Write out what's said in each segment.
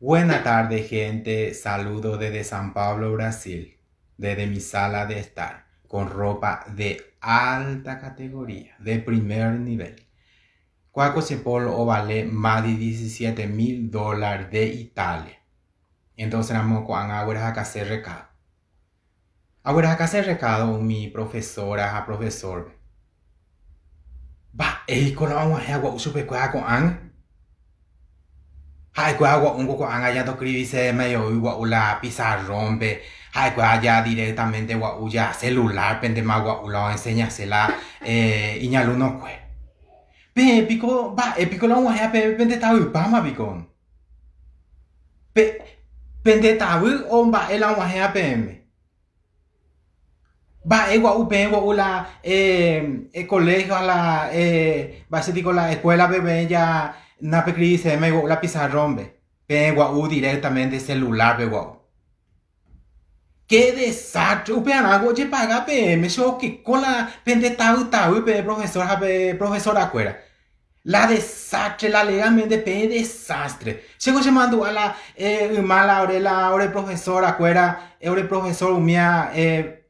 Buenas tardes, gente, saludo desde San Pablo, Brasil, desde mi sala de estar, con ropa de alta categoría, de primer nivel. Cuaco o vale más de 17 mil dólares de Italia. Entonces, vamos con ahora a hacer recado. Ahora acá hacer recado mi profesora a profesor. Va, que vamos a hacer agua, con hay que agua, un poco han hallado me medio guau la pizarrón, rompe, hay que ya directamente ya celular, pende más la enseñasela, eh, no cue. Pe, pico, va, eh, pico la pe, pende tau pama, picón. Pe, pende tau, omba, el eh, agua pe, pende va egua upe u la eh, el colegio a la eh, va digo la escuela bebé ya nape crisis me la pizarrón pe egua u directamente celular be Qué desastre, upe anago ye paga pe me yo que con la pende tau tau pe profesor pe profesora cuera la desastre, la de pe desastre. Llego llamando a la eh, mala ore la ore profesora cuera, ore profesor umia eh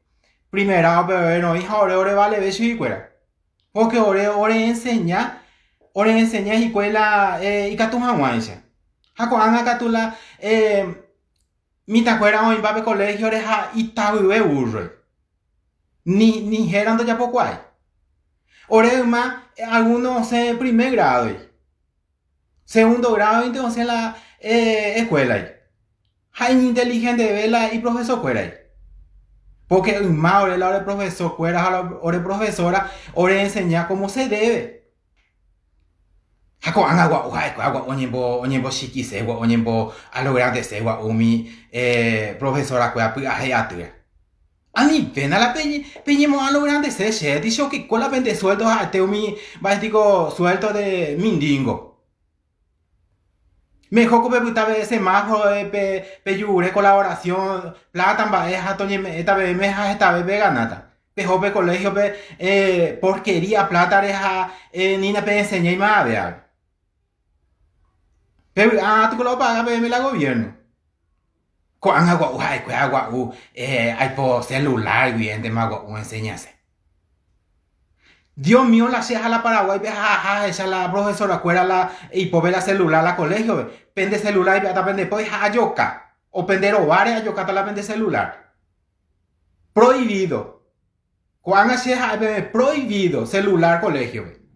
Primera, bueno, hija, ore, ore, vale, beso y cuera. Porque ore, ore, enseña, ore, enseña, y cuela, eh, y catu jaguancha. Jaco, catula, eh, mita cuera, hoy, pape, colegio, oreja, y beburro burro. Ni, ni gerando ya poco hay. Ore, más, algunos, en primer grado, segundo grado, entonces, en la, eh, escuela, hay. Hay inteligente vela y profesor cuera, porque más ore la hora profesor, cueras a la hora profesora, ore enseñar cómo se debe. Hako anga wa oja eko agua oñembo oñembo shiki se wa oñembo a grande se wa umi eh profesora kwa pu ahe atua. Ani ven a la peñi peñimo mo lo grande se she dicho que con la pende sueldos a te este, umi va este, digo sueldo de mindingo. Mejor que vez ese majo, eh, pe, pe colaboración, plata, baeja, toñe, esta vez meja, esta vez ganata. Pejo colegio, pe, eh, porquería, plata, reja, niña, eh, nina pe enseñé y más, vea. Pero, ah, tú lo pagas, pe, me la gobierno. Cuán agua, uja, agua, eh, hay por celular, bien, más agua, enseñase. Dios mío, la a la paraguay, ve, jaja, esa la profesora, cuera la, y pobre, pues la celular la colegio, Pende celular y ve, pende, pues, yoca. O pende yo yoca, la pende celular. Prohibido. Juan así es, prohibido celular colegio,